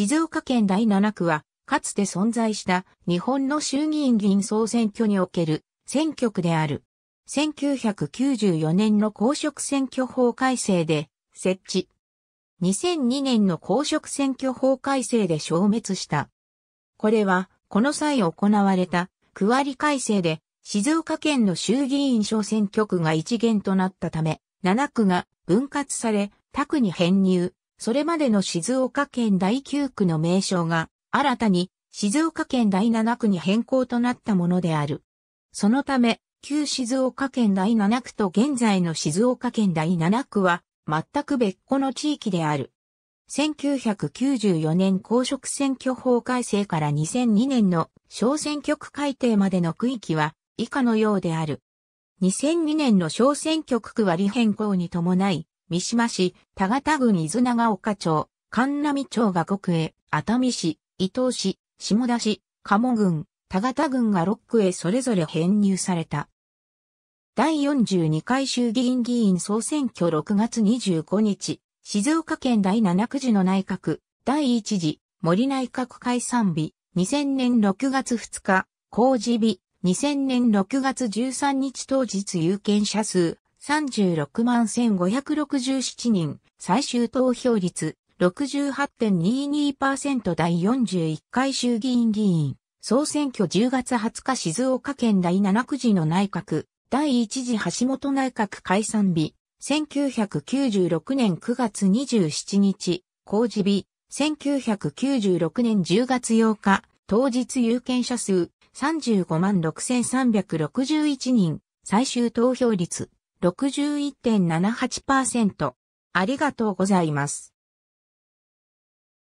静岡県第7区は、かつて存在した日本の衆議院議員総選挙における選挙区である。1994年の公職選挙法改正で設置。2002年の公職選挙法改正で消滅した。これは、この際行われた区割り改正で静岡県の衆議院小選挙区が一元となったため、7区が分割され他区に編入。それまでの静岡県第9区の名称が、新たに静岡県第7区に変更となったものである。そのため、旧静岡県第7区と現在の静岡県第7区は、全く別個の地域である。1994年公職選挙法改正から2002年の小選挙区改定までの区域は以下のようである。2002年の小選挙区区割り変更に伴い、三島市、田形郡伊豆長岡町、神波町が国へ、熱海市、伊東市、下田市、鴨郡、田形郡が6区へそれぞれ編入された。第42回衆議院議員総選挙6月25日、静岡県第7区時の内閣、第1次、森内閣解散日、2000年6月2日、公示日、2000年6月13日当日有権者数、36万1567人、最終投票率68.22%第41回衆議院議員、総選挙10月20日静岡県第7区時の内閣、第1次橋本内閣解散日、1996年9月27日、公示日、1996年10月8日、当日有権者数35万6361人、最終投票率61.78%。ありがとうございます。